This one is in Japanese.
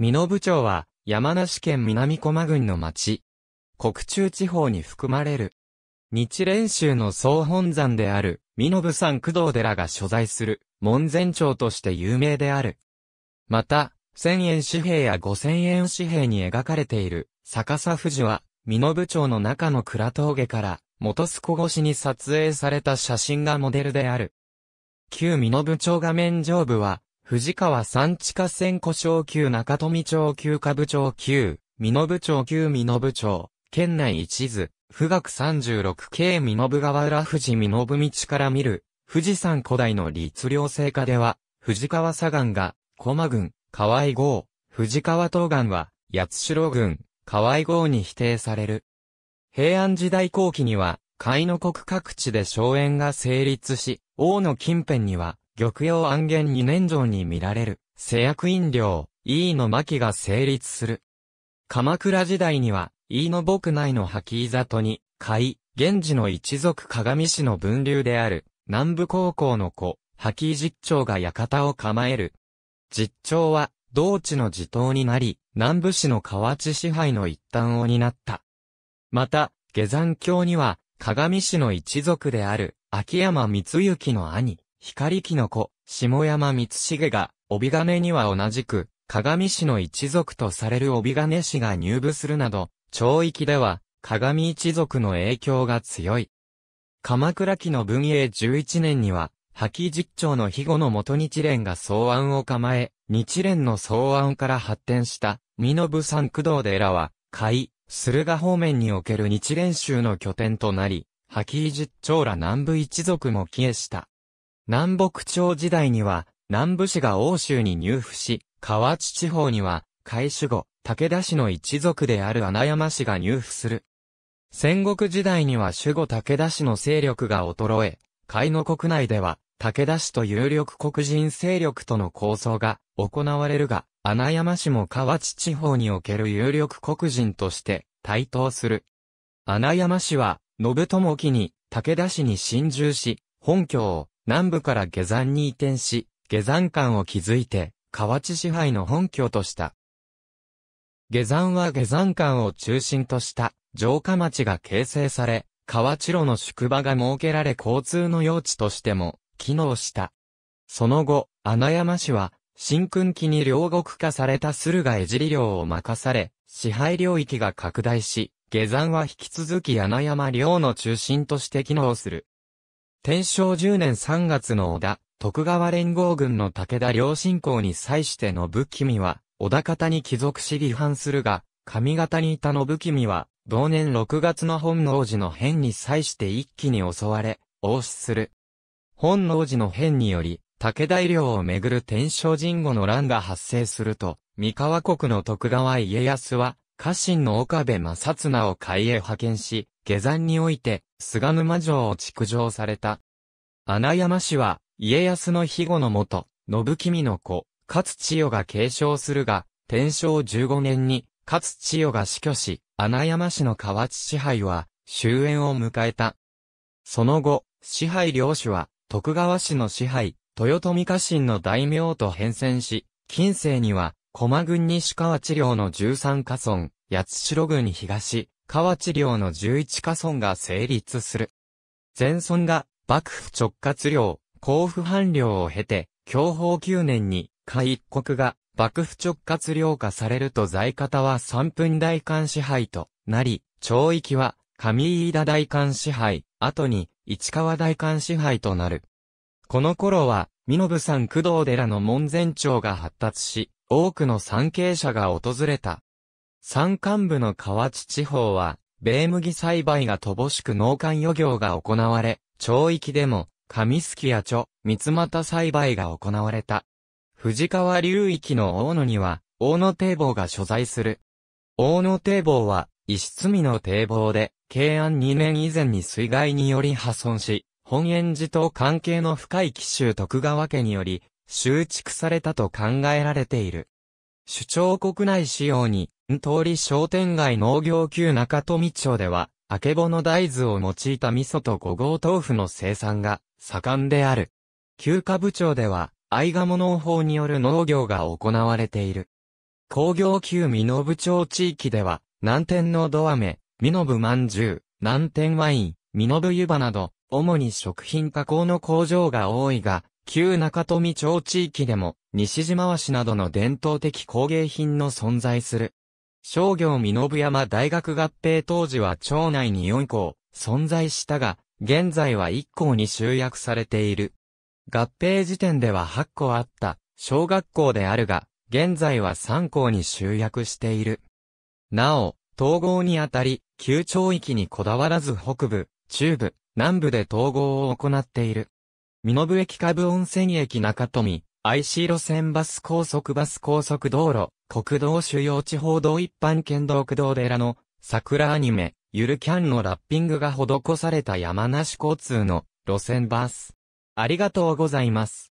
美濃部町は、山梨県南駒郡の町。国中地方に含まれる。日蓮宗の総本山である、美濃部山工藤寺が所在する、門前町として有名である。また、千円紙幣や五千円紙幣に描かれている、逆さ富士は、美濃部町の中の倉峠から、元栖湖越しに撮影された写真がモデルである。旧美濃部町画面上部は、藤川三地下線故障級中富町級下部町級、美濃部町級美濃部町、県内一図、富岳3 6系美濃部川浦富士美濃部道から見る、富士山古代の律令成下では、藤川左岸が、駒郡、河合郷、藤川東岸は、八代郡、河合郷に否定される。平安時代後期には、海の国各地で荘園が成立し、王の近辺には、玉葉安元二年城に見られる、施薬飲料、飯の巻が成立する。鎌倉時代には、飯の牧内の吐き里に、海、源氏の一族鏡氏の分流である、南部高校の子、吐き実長が館を構える。実長は、同地の地頭になり、南部市の河内支配の一端を担った。また、下山郷には、鏡市の一族である、秋山光之の兄、光木の子、下山光重が、帯金には同じく、鏡市の一族とされる帯金氏が入部するなど、町域では、鏡一族の影響が強い。鎌倉期の文永11年には、覇気実長の庇護の元日蓮が草案を構え、日蓮の草案から発展した、身延三駆動寺は、海、駿河方面における日蓮宗の拠点となり、覇気実長ら南部一族も帰依した。南北朝時代には、南部氏が欧州に入府し、河内地方には、海守後、武田氏の一族である穴山氏が入府する。戦国時代には守護武田氏の勢力が衰え、海の国内では、武田氏と有力黒人勢力との抗争が行われるが、穴山氏も河内地方における有力黒人として台頭する。穴山氏は、信友機に武田氏に侵入し、本拠を南部から下山に移転し、下山間を築いて、河内支配の本拠とした。下山は下山間を中心とした城下町が形成され、河内路の宿場が設けられ交通の用地としても機能した。その後、穴山氏は、新訓期に両国化された駿河江尻領を任され、支配領域が拡大し、下山は引き続き穴山領の中心として機能する。天正十年三月の織田、徳川連合軍の武田良信公に際しての君は、織田方に帰属し離反するが、上方にいた信君は、同年六月の本能寺の変に際して一気に襲われ、応死する。本能寺の変により、武田領をめぐる天正神後の乱が発生すると、三河国の徳川家康は、家臣の岡部正綱を海へ派遣し、下山において、菅沼城を築城された。穴山氏は、家康の庇護のもと、信君の子、勝千代が継承するが、天正15年に、勝千代が死去し、穴山氏の河内支配は、終焉を迎えた。その後、支配領主は、徳川氏の支配、豊臣家臣の大名と変遷し、近世には、駒郡西河内領の13家村、八代郡東、河内領の11家村が成立する。前村が幕府直轄領、甲府藩領を経て、享保9年に、下一国が幕府直轄領化されると在方は三分大官支配となり、町域は上飯田大官支配、後に市川大官支配となる。この頃は、身延山工藤寺の門前町が発達し、多くの参詣者が訪れた。山間部の河内地方は、米麦栽培が乏しく農間漁業が行われ、町域でも、上杉やョ、三股栽培が行われた。藤川流域の大野には、大野堤防が所在する。大野堤防は、石積みの堤防で、慶安2年以前に水害により破損し、本園寺と関係の深い紀州徳川家により、修築されたと考えられている。主張国内仕様に、通り商店街農業級中富町では、あけぼの大豆を用いた味噌と五合豆腐の生産が盛んである。旧下部町では、合鴨農法による農業が行われている。工業級美濃部町地域では、南天のア飴、美濃部饅頭、南天ワイン、美濃部湯葉など、主に食品加工の工場が多いが、旧中富町地域でも、西島和市などの伝統的工芸品の存在する。商業身延山大学合併当時は町内に4校存在したが、現在は1校に集約されている。合併時点では8校あった小学校であるが、現在は3校に集約している。なお、統合にあたり、旧町域にこだわらず北部、中部、南部で統合を行っている。身延駅下部温泉駅中富、IC 路線バス高速バス高速道路、国道主要地方道一般県道駆道寺の桜アニメ、ゆるキャンのラッピングが施された山梨交通の路線バス。ありがとうございます。